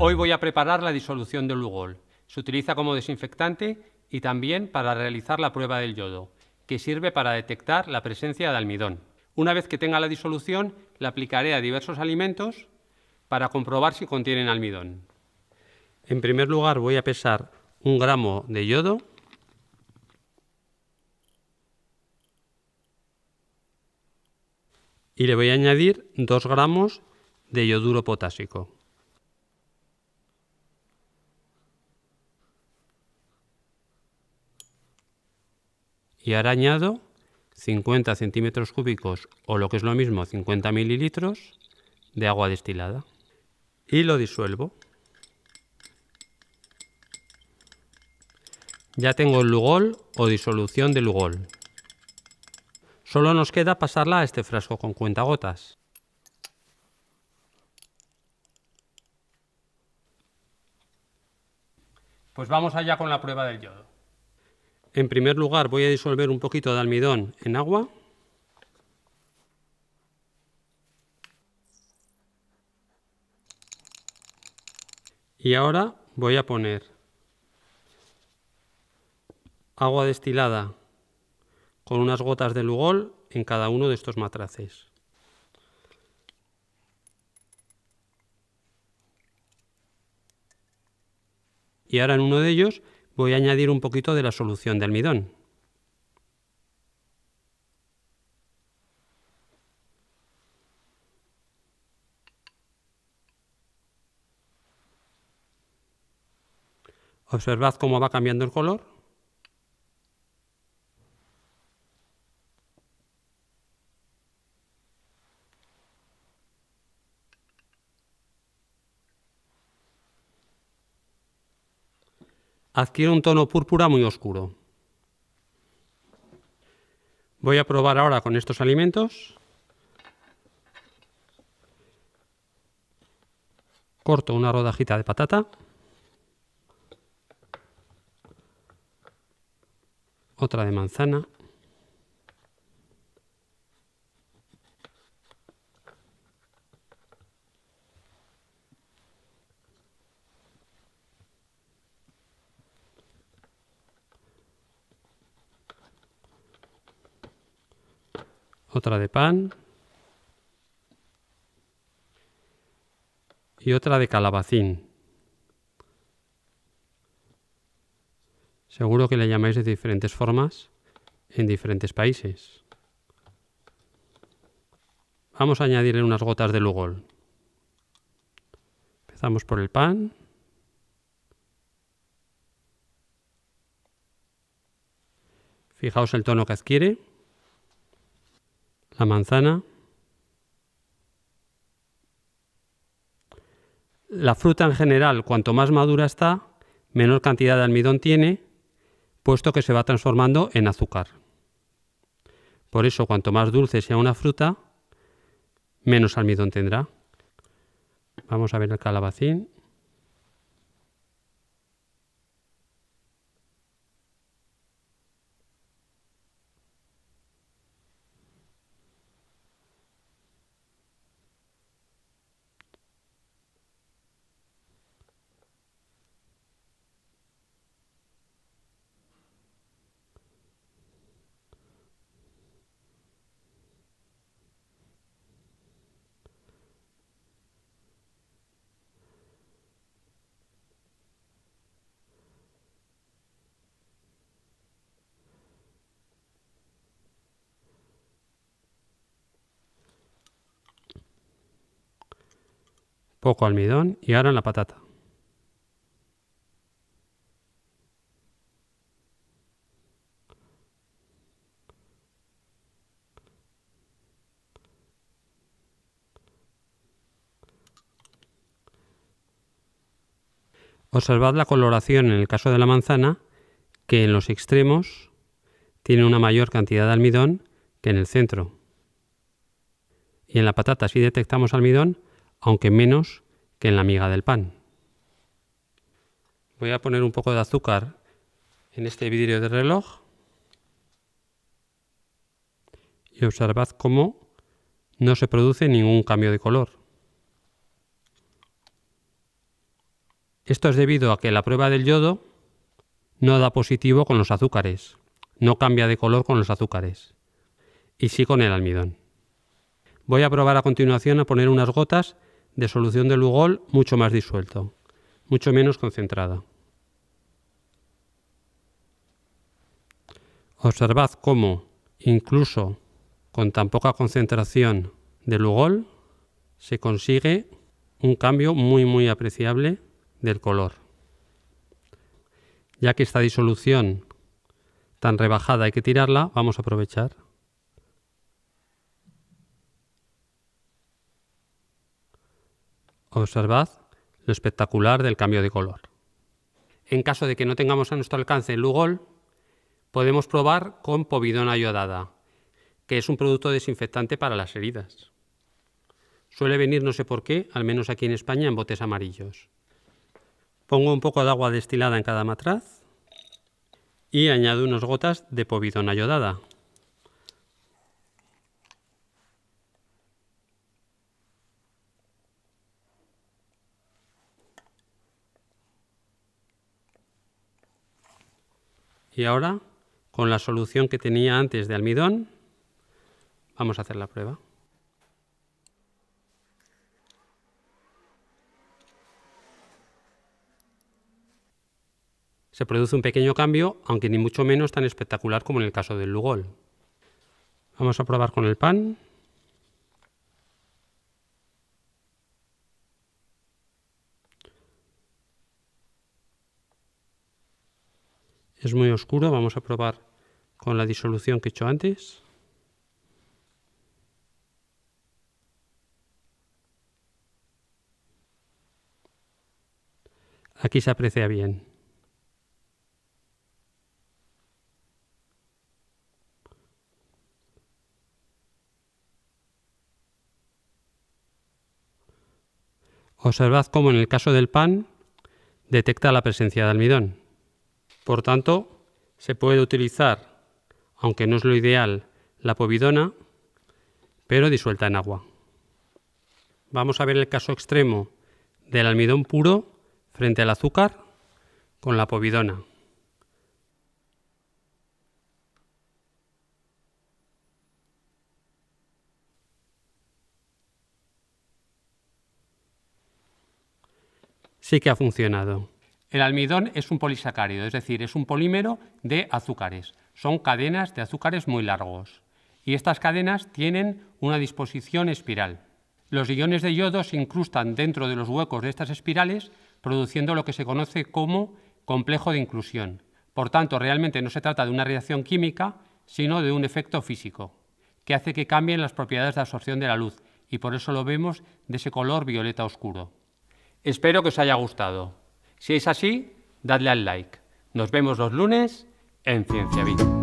Hoy voy a preparar la disolución del Lugol. Se utiliza como desinfectante y también para realizar la prueba del yodo, que sirve para detectar la presencia de almidón. Una vez que tenga la disolución, la aplicaré a diversos alimentos para comprobar si contienen almidón. En primer lugar voy a pesar un gramo de yodo y le voy a añadir 2 gramos de yoduro potásico. y ahora añado 50 centímetros cúbicos o lo que es lo mismo 50 mililitros de agua destilada y lo disuelvo. Ya tengo el Lugol o disolución de Lugol. Solo nos queda pasarla a este frasco con cuentagotas. Pues vamos allá con la prueba del yodo. En primer lugar voy a disolver un poquito de almidón en agua. Y ahora voy a poner agua destilada con unas gotas de Lugol en cada uno de estos matraces. Y ahora en uno de ellos voy a añadir un poquito de la solución de almidón. Observad cómo va cambiando el color. adquiere un tono púrpura muy oscuro. Voy a probar ahora con estos alimentos. Corto una rodajita de patata. Otra de manzana. otra de pan y otra de calabacín. Seguro que le llamáis de diferentes formas en diferentes países. Vamos a añadirle unas gotas de Lugol. Empezamos por el pan. Fijaos el tono que adquiere la manzana, La fruta en general, cuanto más madura está, menor cantidad de almidón tiene, puesto que se va transformando en azúcar. Por eso, cuanto más dulce sea una fruta, menos almidón tendrá. Vamos a ver el calabacín. poco almidón y ahora en la patata. Observad la coloración en el caso de la manzana, que en los extremos tiene una mayor cantidad de almidón que en el centro. Y en la patata, si detectamos almidón, aunque menos que en la miga del pan. Voy a poner un poco de azúcar en este vidrio de reloj y observad cómo no se produce ningún cambio de color. Esto es debido a que la prueba del yodo no da positivo con los azúcares, no cambia de color con los azúcares, y sí con el almidón. Voy a probar a continuación a poner unas gotas de solución de Lugol mucho más disuelto, mucho menos concentrada. Observad cómo, incluso con tan poca concentración de Lugol, se consigue un cambio muy muy apreciable del color. Ya que esta disolución tan rebajada hay que tirarla, vamos a aprovechar Observad lo espectacular del cambio de color. En caso de que no tengamos a nuestro alcance el Lugol, podemos probar con povidona iodada, que es un producto desinfectante para las heridas. Suele venir, no sé por qué, al menos aquí en España, en botes amarillos. Pongo un poco de agua destilada en cada matraz y añado unas gotas de povidona iodada. Y ahora, con la solución que tenía antes de almidón, vamos a hacer la prueba. Se produce un pequeño cambio, aunque ni mucho menos tan espectacular como en el caso del Lugol. Vamos a probar con el pan. es muy oscuro, vamos a probar con la disolución que he hecho antes. Aquí se aprecia bien. Observad cómo en el caso del pan detecta la presencia de almidón. Por tanto, se puede utilizar, aunque no es lo ideal, la povidona, pero disuelta en agua. Vamos a ver el caso extremo del almidón puro frente al azúcar con la povidona. Sí que ha funcionado. El almidón es un polisacárido, es decir, es un polímero de azúcares. Son cadenas de azúcares muy largos. Y estas cadenas tienen una disposición espiral. Los iones de yodo se incrustan dentro de los huecos de estas espirales, produciendo lo que se conoce como complejo de inclusión. Por tanto, realmente no se trata de una reacción química, sino de un efecto físico, que hace que cambien las propiedades de absorción de la luz, y por eso lo vemos de ese color violeta oscuro. Espero que os haya gustado. Si es así, dadle al like. Nos vemos los lunes en Ciencia Vida.